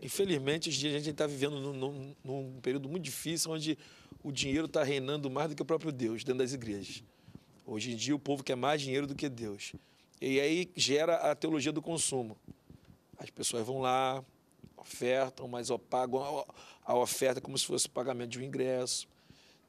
Infelizmente, hoje em dia a gente está vivendo num, num, num, período muito difícil, onde o dinheiro está reinando mais do que o próprio Deus dentro das igrejas. Hoje em dia, o povo quer mais dinheiro do que Deus. E aí gera a teologia do consumo. As pessoas vão lá, ofertam, mas pagam a oferta como se fosse o pagamento de um ingresso.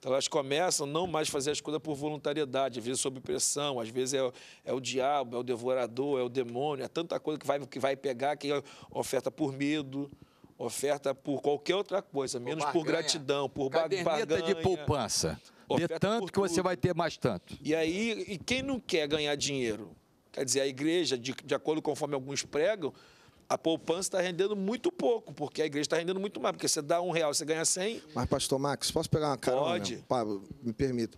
Então elas começam não mais fazer as coisas por voluntariedade, às vezes sob pressão, às vezes é, é o diabo, é o devorador, é o demônio, é tanta coisa que vai, que vai pegar, que é oferta por medo oferta por qualquer outra coisa, por menos barganha, por gratidão, por caderneta barganha. de poupança. Dê tanto que você vai ter mais tanto. E aí, e quem não quer ganhar dinheiro? Quer dizer, a igreja, de, de acordo conforme alguns pregam, a poupança está rendendo muito pouco, porque a igreja está rendendo muito mais, porque você dá um real, você ganha cem. Mas, pastor Max, posso pegar uma carona? Pode. Pablo, me permita.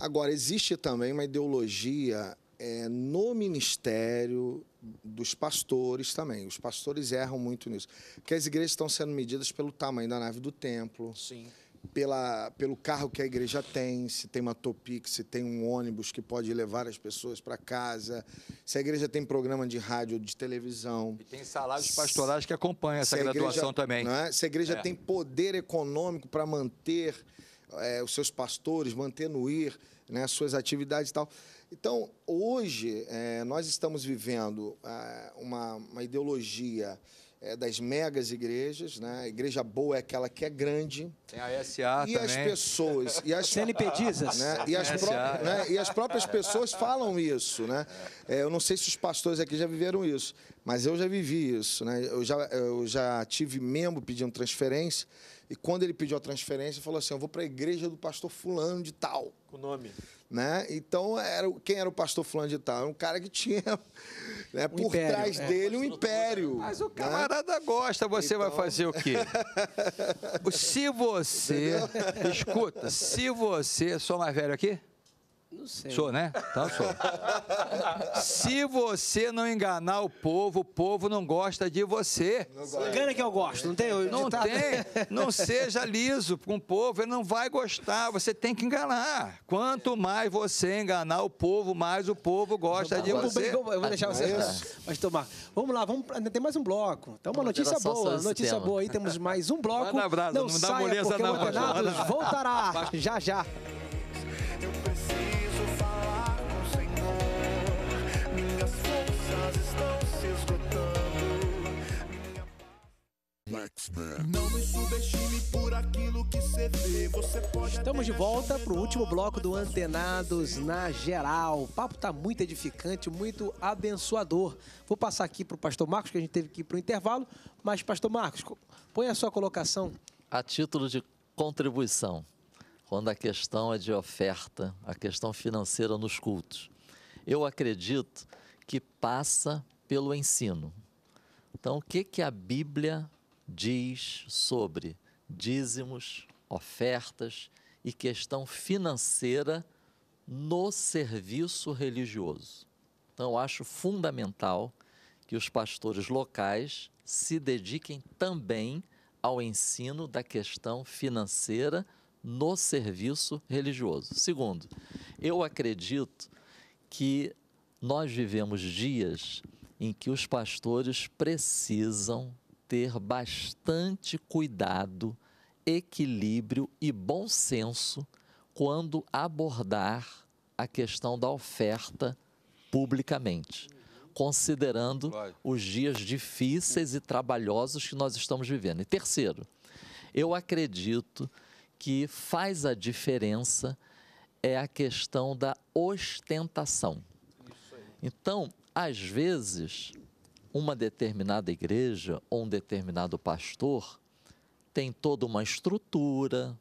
Agora, existe também uma ideologia é, no ministério dos pastores também. Os pastores erram muito nisso. Porque as igrejas estão sendo medidas pelo tamanho da nave do templo. Sim pela, pelo carro que a igreja tem, se tem uma Topic, se tem um ônibus que pode levar as pessoas para casa, se a igreja tem programa de rádio, de televisão. E tem salários pastorais que acompanham essa graduação também. É? Se a igreja é. tem poder econômico para manter é, os seus pastores, manter no IR, né, suas atividades e tal. Então, hoje, é, nós estamos vivendo é, uma, uma ideologia é, das megas igrejas, né? A igreja boa é aquela que é grande. Tem a SA e também. as pessoas e as CNPDisas, né? E as, né? e as próprias pessoas falam isso, né? É, eu não sei se os pastores aqui já viveram isso, mas eu já vivi isso, né? Eu já eu já tive membro pedindo transferência e quando ele pediu a transferência, falou assim: "Eu vou para a igreja do pastor fulano de tal". Com o nome. Né? Então, era, quem era o pastor fulano de tal? Era um cara que tinha né, um por império, trás é. dele um império. Mas o né? camarada né? gosta, você então... vai fazer o quê? se você... Entendeu? Escuta, se você... Sou mais velho aqui? Não sei. Sou, né? Então sou. Se você não enganar o povo, o povo não gosta de você. Engana que eu gosto, não tem? Não ditado. tem. Não seja liso com o povo, ele não vai gostar. Você tem que enganar. Quanto mais você enganar o povo, mais o povo gosta de você. Bem, eu vou deixar você. Ah, Mas, tomar. Vamos lá, vamos, tem mais um bloco. Então, uma notícia boa. Notícia boa aí, temos mais um bloco. não, não dá moleza não. É Voltará já já. Estamos de volta para o último bloco do Antenados na Geral. O papo está muito edificante, muito abençoador. Vou passar aqui para o pastor Marcos, que a gente teve que ir para o intervalo. Mas, pastor Marcos, põe a sua colocação. A título de contribuição, quando a questão é de oferta, a questão financeira nos cultos. Eu acredito que passa pelo ensino. Então, o que, que a Bíblia diz sobre dízimos, ofertas e questão financeira no serviço religioso. Então, acho fundamental que os pastores locais se dediquem também ao ensino da questão financeira no serviço religioso. Segundo, eu acredito que nós vivemos dias em que os pastores precisam ter bastante cuidado, equilíbrio e bom senso quando abordar a questão da oferta publicamente, considerando os dias difíceis e trabalhosos que nós estamos vivendo. E terceiro, eu acredito que faz a diferença é a questão da ostentação. Então, às vezes, uma determinada igreja ou um determinado pastor tem toda uma estrutura,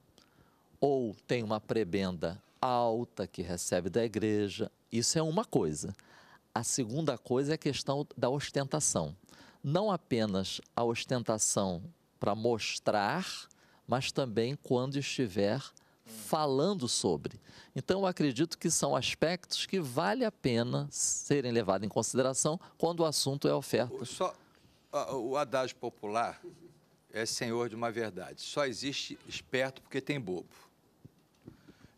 ou tem uma prebenda alta que recebe da igreja. Isso é uma coisa. A segunda coisa é a questão da ostentação. Não apenas a ostentação para mostrar, mas também quando estiver falando sobre. Então, eu acredito que são aspectos que vale a pena serem levados em consideração quando o assunto é oferta. Só, o adágio popular é senhor de uma verdade. Só existe esperto porque tem bobo.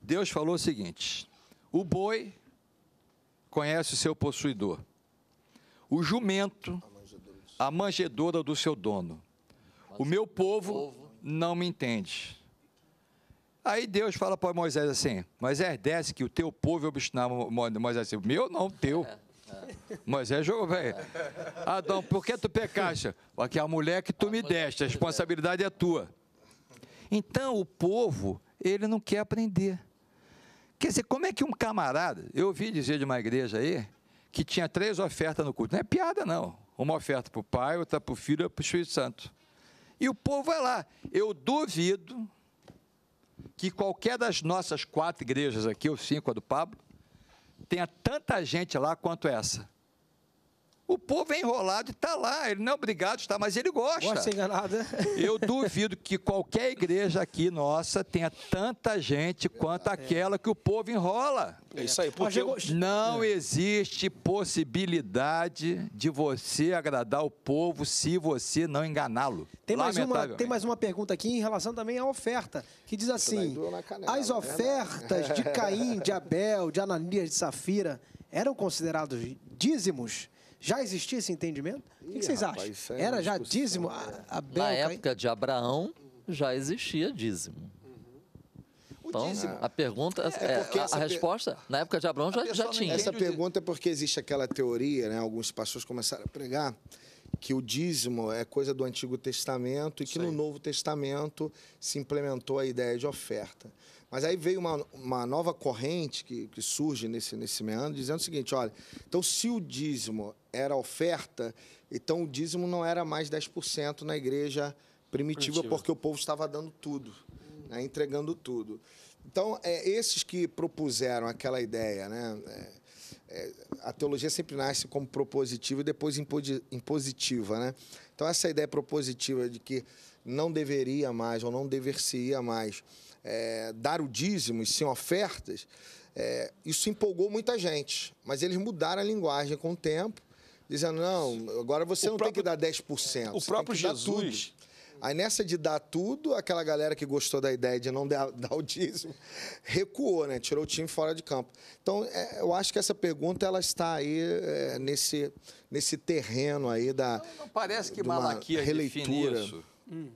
Deus falou o seguinte: o boi conhece o seu possuidor, o jumento, a manjedoura do seu dono. O meu povo não me entende. Aí Deus fala para Moisés assim: Moisés, desce que o teu povo é obstinado. Moisés assim, meu não, teu. É, é. Moisés jogou, velho. É. Adão, por que tu pecaste? Porque a mulher que tu me deste, a responsabilidade é tua. Então o povo, ele não quer aprender. Quer dizer, como é que um camarada, eu ouvi dizer de uma igreja aí, que tinha três ofertas no culto. Não é piada, não. Uma oferta para o pai, outra para o filho e para o Espírito Santo. E o povo vai lá. Eu duvido que qualquer das nossas quatro igrejas aqui, ou cinco, a do Pablo, tenha tanta gente lá quanto essa. O povo é enrolado e está lá. Ele não é obrigado a estar, mas ele gosta. Gosta enganado, né? Eu duvido que qualquer igreja aqui nossa tenha tanta gente quanto é. aquela que o povo enrola. É isso aí. Porque não é. existe possibilidade de você agradar o povo se você não enganá-lo. Tem, mais uma, tem mais uma pergunta aqui em relação também à oferta, que diz assim, as né, né? ofertas de Caim, de Abel, de Ananias, de Safira, eram considerados dízimos? Já existia esse entendimento? o que, vocês rapaz, acham? É Era já dízimo? A, a Na época de Abraão, já existia dízimo. Uhum. Então, a pergunta, é, é, é a, a resposta, na época de Abraão já, já tinha. Essa pergunta é porque existe aquela teoria, né? Alguns pastores começaram a pregar que o dízimo é coisa do Antigo Testamento e que Sim. no Novo Testamento se implementou a ideia de oferta. Mas aí veio uma, uma nova corrente que, que surge nesse, nesse meandro, dizendo o seguinte: olha, então se o dízimo era oferta, então o dízimo não era mais 10% na igreja primitiva, primitiva, porque o povo estava dando tudo, né, entregando tudo. Então, é, esses que propuseram aquela ideia, né? É, é, a teologia sempre nasce como propositiva e depois impositiva, né? Então essa ideia propositiva de que não deveria mais ou não dever-se-ia mais é, dar o dízimo e sim ofertas, é, isso empolgou muita gente. Mas eles mudaram a linguagem com o tempo, dizendo: não, agora você o não próprio, tem que dar 10%. O próprio Jesus. Aí nessa de dar tudo, aquela galera que gostou da ideia de não dar, dar o dízimo recuou, né? Tirou o time fora de campo. Então, é, eu acho que essa pergunta ela está aí é, nesse, nesse terreno aí da não, não parece que Malaquias releitura. Isso. Hum.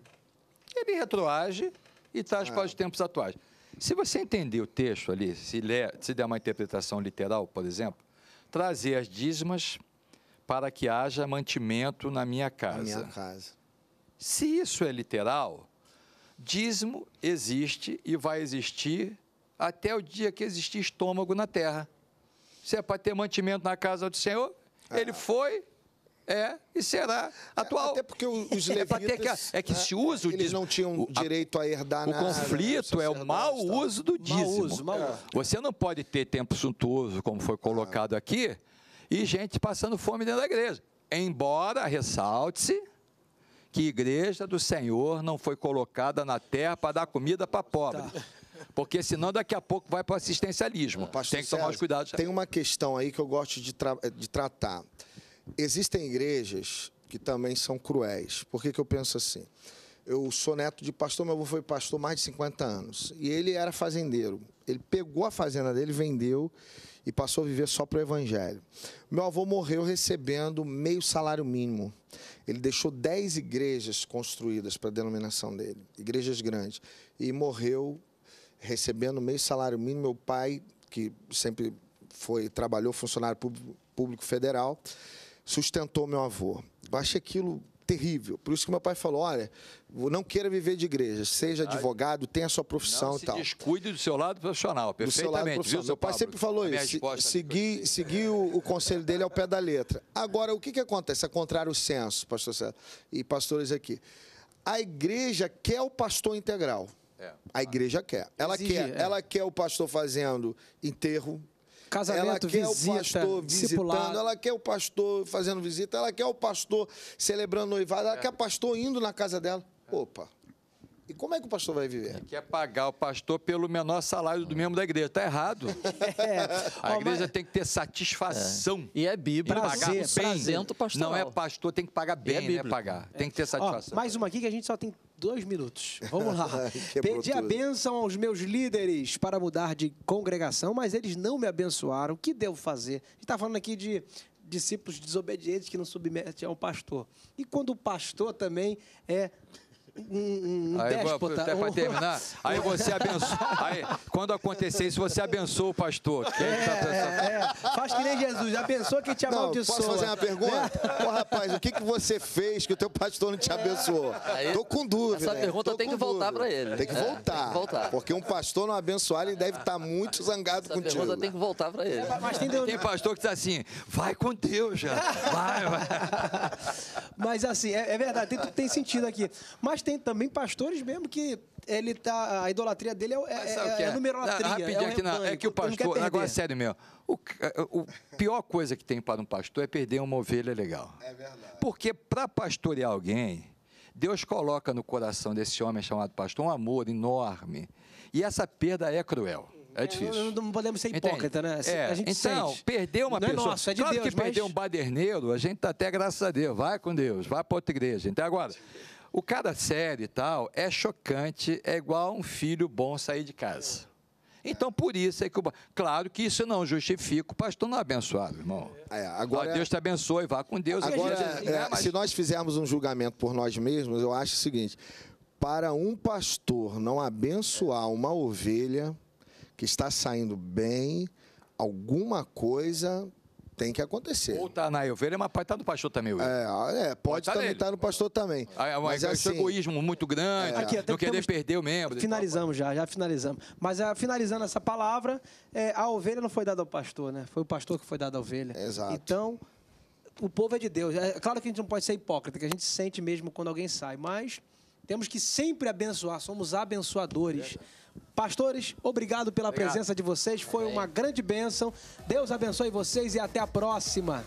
Ele retroage e traz para os é. tempos atuais. Se você entender o texto ali, se, ler, se der uma interpretação literal, por exemplo, trazer as dízimas para que haja mantimento na minha casa. Na minha casa. Se isso é literal, dízimo existe e vai existir até o dia que existir estômago na terra. Se é para ter mantimento na casa do Senhor, é. ele foi, é e será atual. Até porque os é levitas... é que, é que né, se usa o dízimo... Eles não tinham direito a herdar nada. O né, conflito é o tá. mau uso do dízimo. Mau uso, mau é. uso. Você não pode ter tempo suntuoso, como foi colocado aqui, e gente passando fome dentro da igreja. Embora, ressalte-se, que igreja do Senhor não foi colocada na terra para dar comida para pobre. Tá. Porque senão daqui a pouco vai para o assistencialismo. Pastor tem que tomar cuidado. os cuidados. Tem uma questão aí que eu gosto de, tra de tratar. Existem igrejas que também são cruéis. Por que, que eu penso assim? Eu sou neto de pastor, meu avô foi pastor mais de 50 anos. E ele era fazendeiro. Ele pegou a fazenda dele, vendeu e passou a viver só para o evangelho. Meu avô morreu recebendo meio salário mínimo. Ele deixou 10 igrejas construídas para a denominação dele, igrejas grandes, e morreu recebendo meio salário mínimo. Meu pai, que sempre foi trabalhou funcionário público federal, sustentou meu avô. Eu achei aquilo terrível. Por isso que meu pai falou: olha, não queira viver de igreja, seja advogado, tenha sua profissão não se e tal. Descuide do seu lado profissional, perfeitamente. Do seu lado profissional. Viu, meu pai Pablo? sempre falou isso. seguir, é seguir o, o, conselho dele ao pé da letra. Agora, o que, que acontece? É contrário senso, pastor César e pastores aqui. A igreja quer o pastor integral. É. A igreja quer. Ela Exige, quer, é. ela quer o pastor fazendo enterro, Casamento, ela quer visita, o pastor discipulado. visitando, ela quer o pastor fazendo visita, ela quer o pastor celebrando noivado, ela é. quer o pastor indo na casa dela. É. Opa, e como é que o pastor vai viver? Ele quer pagar o pastor pelo menor salário do membro da igreja. Está errado. É. A igreja mas... tem que ter satisfação. É. E é Bíblia. E né? pagar bem. Não é pastor, tem que pagar é bem, né? é né? Pagar. Tem que ter satisfação. Ó, mais uma aqui que a gente só tem dois minutos. Vamos lá. Pedi a bênção aos meus líderes para mudar de congregação, mas eles não me abençoaram. O que devo fazer? A gente está falando aqui de discípulos desobedientes que não submetem ao pastor. E quando o pastor também é um, um aí, déspota. Tá até para terminar, aí você abençoa. Aí, quando acontecer isso, você abençoa o pastor. Tá é, tá é, faz que nem Jesus, abençoa quem te amaldiçoa. posso fazer uma né? pergunta? Pô, rapaz, o que, que você fez que o teu pastor não te abençoou? Aí, Tô com dúvida. Essa pergunta tem que voltar para ele. Tem que, é, voltar, tem que voltar. Porque um pastor não abençoar, ele deve estar tá muito zangado essa contigo. Pergunta tem que voltar para ele. Mas tem, tem né? pastor que diz assim, vai com Deus já, vai, vai. Mas assim, é, é verdade, tem, tem sentido aqui. Mas tem tem também pastores mesmo que ele tá, a idolatria dele é, é é, é, é, é numerolatria. Não, rapidinho, é aqui não é que o pastor, agora sério mesmo, o, o pior coisa que tem para um pastor é perder uma ovelha legal. É verdade. Porque para pastorear alguém, Deus coloca no coração desse homem chamado pastor um amor enorme. E essa perda é cruel. É difícil. Não, podemos ser hipócrita, né? é. então, sente. perder uma não pessoa. É nosso, é de claro Deus, que mas... perder um baderneiro, a gente está até, graças a Deus, vai com Deus, vai para outra igreja. Então, agora, o cara sério e tal é chocante, é igual um filho bom sair de casa. Então, por isso é que. o... Claro que isso não justifica o pastor não abençoado, irmão. É, agora, Ó, é Deus te abençoe, vá com Deus. Agora, gente... Assim, é, ah, se nós fizermos um julgamento por nós mesmos, eu acho o seguinte: para um pastor não abençoar uma ovelha que está saindo bem, alguma coisa tem que acontecer. Ou tá na ovelha, mas pode estar tá no pastor também, Will. É, é, pode tá também estar tá no pastor também. Ah, é, mas, mas é assim, egoísmo muito grande, é. Aqui, não querer temos... perder o membro. Finalizamos já, já finalizamos. Mas é, finalizando essa palavra, é, a ovelha não foi dada ao pastor, né? Foi o pastor que foi dado à ovelha. Exato. Então, o povo é de Deus. É, é claro que a gente não pode ser hipócrita, que a gente sente mesmo quando alguém sai, mas temos que sempre abençoar, somos abençoadores. Pastores, obrigado pela obrigado. presença de vocês. Foi uma grande bênção. Deus abençoe vocês e até a próxima.